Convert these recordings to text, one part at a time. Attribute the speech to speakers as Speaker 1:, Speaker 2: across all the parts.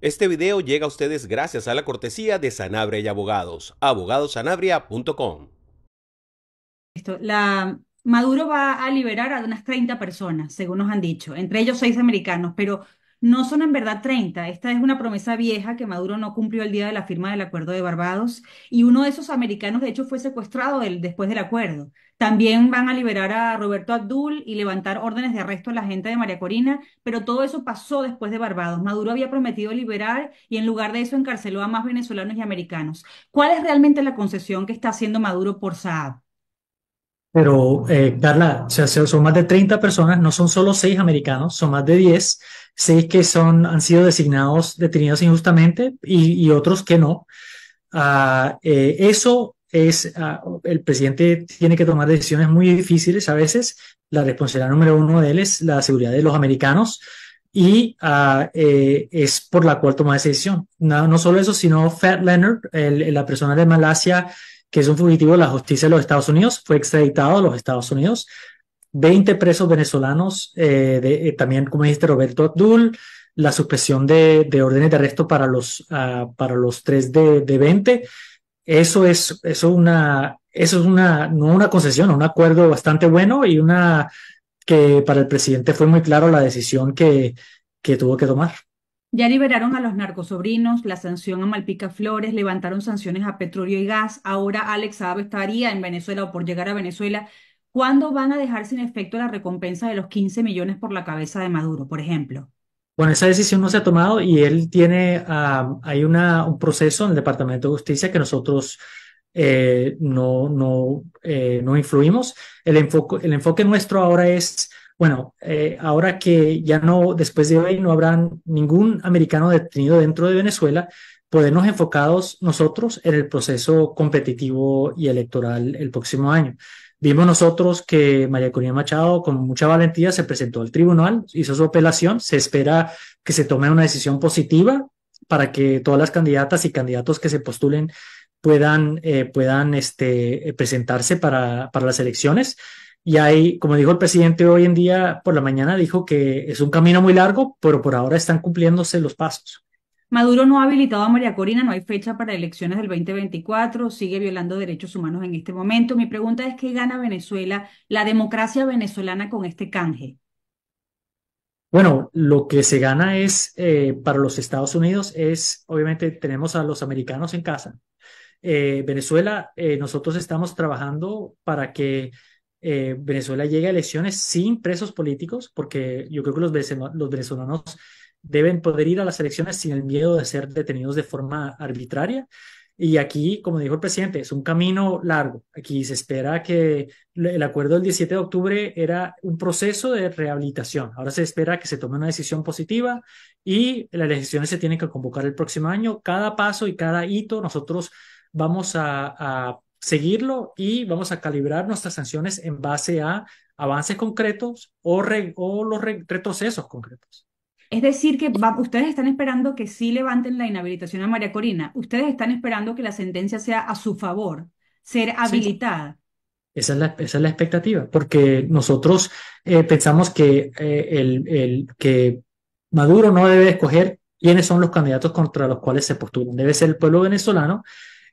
Speaker 1: Este video llega a ustedes gracias a la cortesía de Sanabria y Abogados, abogadosanabria.com.
Speaker 2: La Maduro va a liberar a unas 30 personas, según nos han dicho, entre ellos seis americanos, pero no son en verdad 30. Esta es una promesa vieja que Maduro no cumplió el día de la firma del acuerdo de Barbados y uno de esos americanos de hecho fue secuestrado después del acuerdo. También van a liberar a Roberto Abdul y levantar órdenes de arresto a la gente de María Corina, pero todo eso pasó después de Barbados. Maduro había prometido liberar y en lugar de eso encarceló a más venezolanos y americanos. ¿Cuál es realmente la concesión que está haciendo Maduro por Saab?
Speaker 1: Pero, eh, Carla, sea, son más de 30 personas, no son solo 6 americanos, son más de 10, 6 que son, han sido designados detenidos injustamente y, otros que no. Ah, eh, eso es, ah, el presidente tiene que tomar decisiones muy difíciles a veces. La responsabilidad número uno de él es la seguridad de los americanos y ah, eh, es por la cual toma esa decisión. No, solo eso, sino Fat Leonard, la persona de Malasia que es un fugitivo de la justicia de los Estados Unidos, fue extraditado a los Estados Unidos. 20 presos venezolanos, eh, eh, también como dijiste Roberto Abdul, la suspensión de, órdenes de arresto para los, ah, para los 3 de, veinte 20. Eso es, eso una, eso es una, no una concesión, un acuerdo bastante bueno y una que para el presidente fue muy claro la decisión que, que tuvo que tomar.
Speaker 2: Ya liberaron a los narcosobrinos, la sanción a Malpica Flores, levantaron sanciones a petróleo y gas. Ahora Alex Saab estaría en Venezuela o por llegar a Venezuela. ¿Cuándo van a dejar sin efecto la recompensa de los 15 millones por la cabeza de Maduro, por ejemplo?
Speaker 1: Bueno, esa decisión no se ha tomado y él tiene, ah, hay una, un proceso en el Departamento de Justicia que nosotros eh, no, no, eh, no influimos. El enfoque, el enfoque nuestro ahora es bueno, eh, ahora que ya no, después de hoy no habrá ningún americano detenido dentro de Venezuela, podemos enfocados nosotros en el proceso competitivo y electoral el próximo año. Vimos nosotros que María Corina Machado con mucha valentía se presentó al tribunal, hizo su apelación, se espera que se tome una decisión positiva para que todas las candidatas y candidatos que se postulen puedan, eh, puedan este, presentarse para, para las elecciones. Y ahí, como dijo el presidente hoy en día por la mañana, dijo que es un camino muy largo, pero por ahora están cumpliéndose los pasos.
Speaker 2: Maduro no ha habilitado a María Corina, no hay fecha para elecciones del 2024, sigue violando derechos humanos en este momento. Mi pregunta es, ¿qué gana Venezuela, la democracia venezolana con este canje?
Speaker 1: Bueno, lo que se gana es, eh, para los Estados Unidos, es, obviamente, tenemos a los americanos en casa. Eh, Venezuela, eh, nosotros estamos trabajando para que eh, Venezuela llegue a elecciones sin presos políticos, porque yo creo que los, venezolanos, deben poder ir a las elecciones sin el miedo de ser detenidos de forma arbitraria. Y aquí, como dijo el presidente, es un camino largo. Aquí se espera que el acuerdo del 17 de octubre era un proceso de rehabilitación. Ahora se espera que se tome una decisión positiva y las elecciones se tienen que convocar el próximo año. Cada paso y cada hito nosotros vamos a seguirlo y vamos a calibrar nuestras sanciones en base a avances concretos o, los retrocesos concretos.
Speaker 2: Es decir, que ustedes están esperando que sí levanten la inhabilitación a María Corina, ustedes están esperando que la sentencia sea a su favor, ser habilitada.
Speaker 1: Esa es, la, esa es la expectativa, porque nosotros eh, pensamos que, eh, el, que Maduro no debe escoger quiénes son los candidatos contra los cuales se postulan. Debe ser el pueblo venezolano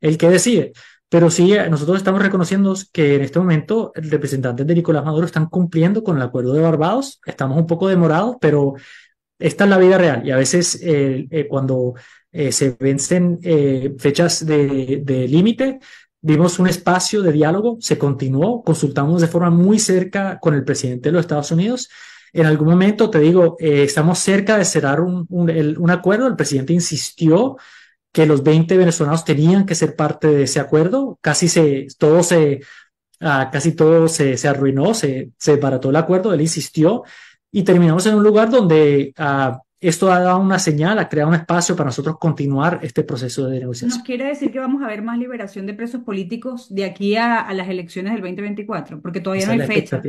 Speaker 1: el que decide. Pero sí, eh, nosotros estamos reconociendo que en este momento representantes de Nicolás Maduro están cumpliendo con el acuerdo de Barbados. Estamos un poco demorados, pero esta es la vida real. Y a veces eh, eh, cuando se vencen fechas de, límite, vimos un espacio de diálogo, se continuó, consultamos de forma muy cerca con el presidente de los Estados Unidos. En algún momento, te digo, estamos cerca de cerrar un, un acuerdo. El presidente insistió que los 20 venezolanos tenían que ser parte de ese acuerdo. Casi se, todo se, ah, casi todo se, se arruinó, se, se desbarató el acuerdo, él insistió y terminamos en un lugar donde ah, esto ha dado una señal, ha creado un espacio para nosotros continuar este proceso de negociación. ¿No
Speaker 2: quiere decir que vamos a ver más liberación de presos políticos de aquí a, las elecciones del 2024? Porque todavía no hay fecha.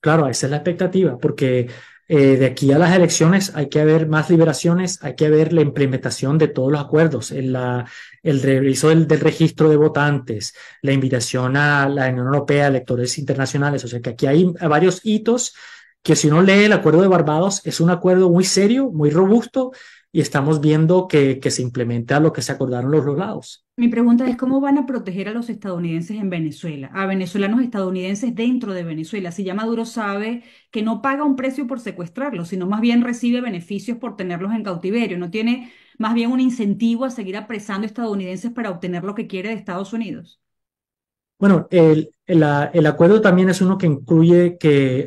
Speaker 1: Claro, esa es la expectativa, porque eh, de aquí a las elecciones hay que haber más liberaciones, hay que haber la implementación de todos los acuerdos, el, reviso del, registro de votantes, la invitación a la Unión Europea, electores internacionales, o sea que aquí hay varios hitos que si uno lee el acuerdo de Barbados, es un acuerdo muy serio, muy robusto, y estamos viendo que, que, se implementa lo que se acordaron los dos lados.
Speaker 2: Mi pregunta es, ¿cómo van a proteger a los estadounidenses en Venezuela, a venezolanos estadounidenses dentro de Venezuela? Si ya Maduro sabe que no paga un precio por secuestrarlos, sino más bien recibe beneficios por tenerlos en cautiverio, no tiene más bien un incentivo a seguir apresando estadounidenses para obtener lo que quiere de Estados Unidos.
Speaker 1: Bueno, el, el, acuerdo también es uno que incluye que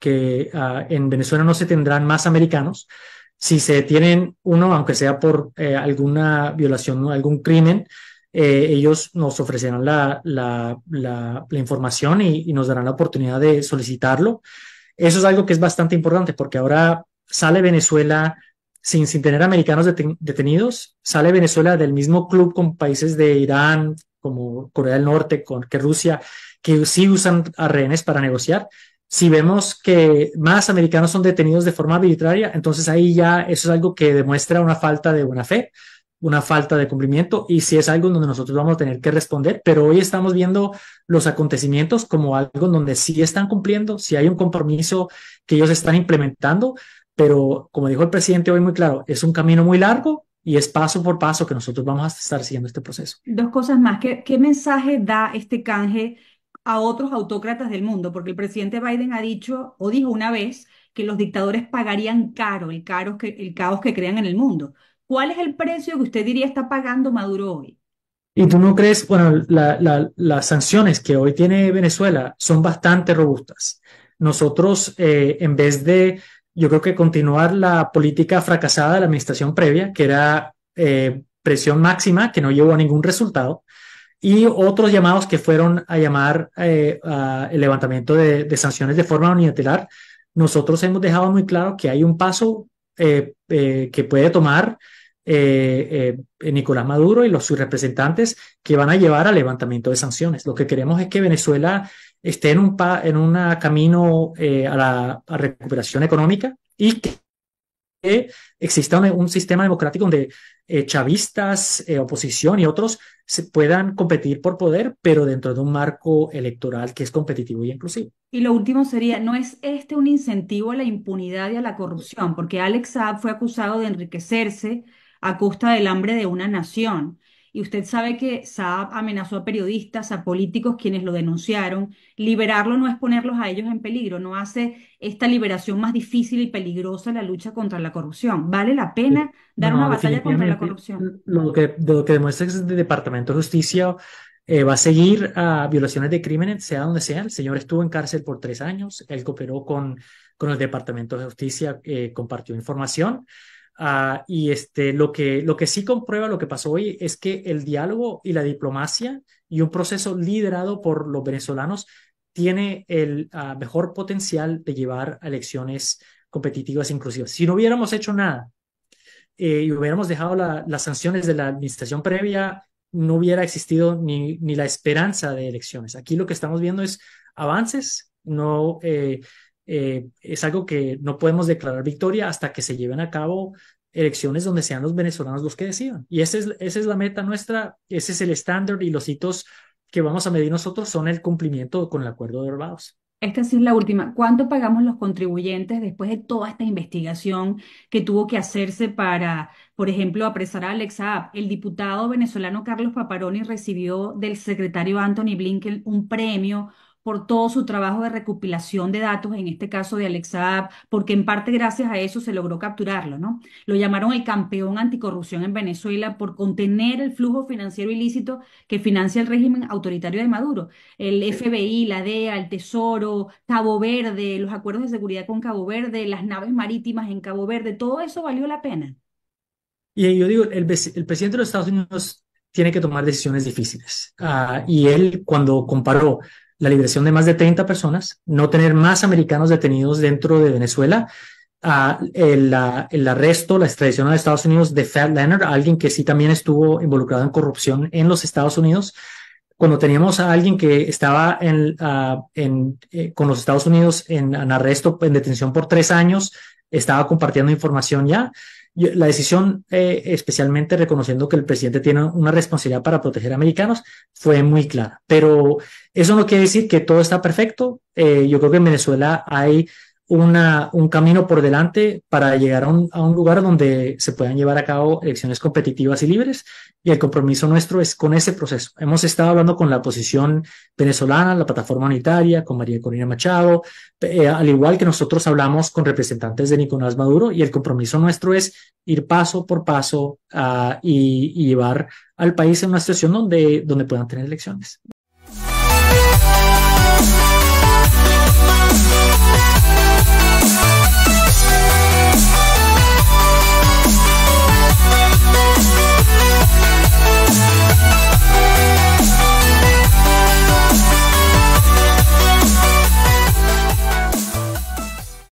Speaker 1: que ah, en Venezuela no se tendrán más americanos. Si se detienen uno, aunque sea por eh, alguna violación o algún crimen, eh, ellos nos ofrecerán la, la, la, información y, nos darán la oportunidad de solicitarlo. Eso es algo que es bastante importante porque ahora sale Venezuela sin, sin tener americanos detenidos, sale Venezuela del mismo club con países de Irán, como Corea del Norte, con, que Rusia, que sí usan a rehenes para negociar. Si vemos que más americanos son detenidos de forma arbitraria, entonces ahí ya eso es algo que demuestra una falta de buena fe, una falta de cumplimiento y si es algo en donde nosotros vamos a tener que responder, pero hoy estamos viendo los acontecimientos como algo en donde sí están cumpliendo, si sí hay un compromiso que ellos están implementando, pero como dijo el presidente hoy muy claro, es un camino muy largo y es paso por paso que nosotros vamos a estar siguiendo este proceso.
Speaker 2: Dos cosas más, qué mensaje da este canje? a otros autócratas del mundo, porque el presidente Biden ha dicho o dijo una vez que los dictadores pagarían caro el, caro que, el caos que crean en el mundo. ¿Cuál es el precio que usted diría está pagando Maduro hoy?
Speaker 1: ¿Y tú no crees, bueno, las sanciones que hoy tiene Venezuela son bastante robustas? Nosotros, eh, en vez de, yo creo que continuar la política fracasada de la administración previa, que era eh, presión máxima, que no llevó a ningún resultado, y otros llamados que fueron a llamar eh, el levantamiento de, sanciones de forma unilateral, nosotros hemos dejado muy claro que hay un paso eh, eh, que puede tomar eh, Nicolás Maduro y los sus representantes que van a llevar al levantamiento de sanciones. Lo que queremos es que Venezuela esté en un en un camino a la recuperación económica y que exista un sistema democrático donde eh, chavistas, eh, oposición y otros se puedan competir por poder, pero dentro de un marco electoral que es competitivo y inclusivo.
Speaker 2: Y lo último sería, ¿no es este un incentivo a la impunidad y a la corrupción? Porque Alex Saab fue acusado de enriquecerse a costa del hambre de una nación y usted sabe que Saab amenazó a periodistas, a políticos quienes lo denunciaron. Liberarlo no es ponerlos a ellos en peligro, no hace esta liberación más difícil y peligrosa la lucha contra la corrupción. Vale la pena dar una batalla contra la corrupción.
Speaker 1: Mm, lo que, demuestra es que el Departamento de Justicia eh, va a seguir a ah, violaciones de crímenes, sea donde sea. El señor estuvo en cárcel por tres años, él cooperó con, con el Departamento de Justicia, eh, compartió información. Ah, y este, lo, que, lo que sí comprueba lo que pasó hoy es que el diálogo y la diplomacia y un proceso liderado por los venezolanos tiene el ah, mejor potencial de llevar a elecciones competitivas e inclusivas. Si no hubiéramos hecho nada eh, y hubiéramos dejado las sanciones de la administración previa, no hubiera existido ni, ni la esperanza de elecciones. Aquí lo que estamos viendo es avances, no eh, eh, es algo que no podemos declarar victoria hasta que se lleven a cabo elecciones donde sean los venezolanos los que decidan. Y esa es, la meta nuestra, ese es el estándar y los hitos que vamos a medir nosotros son el cumplimiento con el acuerdo de Barbados.
Speaker 2: Esta sí es la última. ¿Cuánto pagamos los contribuyentes después de toda esta investigación que tuvo que hacerse para, por ejemplo, apresar a Alexa? El diputado venezolano Carlos Paparoni recibió del secretario Anthony Blinken un premio por todo su trabajo de recopilación de datos, en este caso de Alexa porque en parte gracias a eso se logró capturarlo, ¿no? Lo llamaron el campeón anticorrupción en Venezuela por contener el flujo financiero ilícito que financia el régimen autoritario de Maduro. El FBI, la DEA, el Tesoro, Cabo Verde, los acuerdos de seguridad con Cabo Verde, las naves marítimas en Cabo Verde, todo eso valió la pena.
Speaker 1: Y yo digo, el, presidente de los Estados Unidos tiene que tomar decisiones difíciles. Ah, y él, cuando comparó la liberación de más de 30 personas, no tener más americanos detenidos dentro de Venezuela, el, arresto, la extradición a Estados Unidos de Fat Leonard, alguien que sí también estuvo involucrado en corrupción en los Estados Unidos. Cuando teníamos a alguien que estaba en, eh, con los Estados Unidos en arresto, en detención por tres años, estaba compartiendo información ya la decisión, eh, especialmente reconociendo que el presidente tiene una responsabilidad para proteger a americanos, fue muy clara. Pero eso no quiere decir que todo está perfecto. Eh, yo creo que en Venezuela hay un camino por delante para llegar a un, lugar donde se puedan llevar a cabo elecciones competitivas y libres. Y el compromiso nuestro es con ese proceso. Hemos estado hablando con la oposición venezolana, la plataforma unitaria, con María Corina Machado, eh, al igual que nosotros hablamos con representantes de Nicolás Maduro. Y el compromiso nuestro es ir paso por paso ah, y, llevar al país en una situación donde, donde puedan tener elecciones.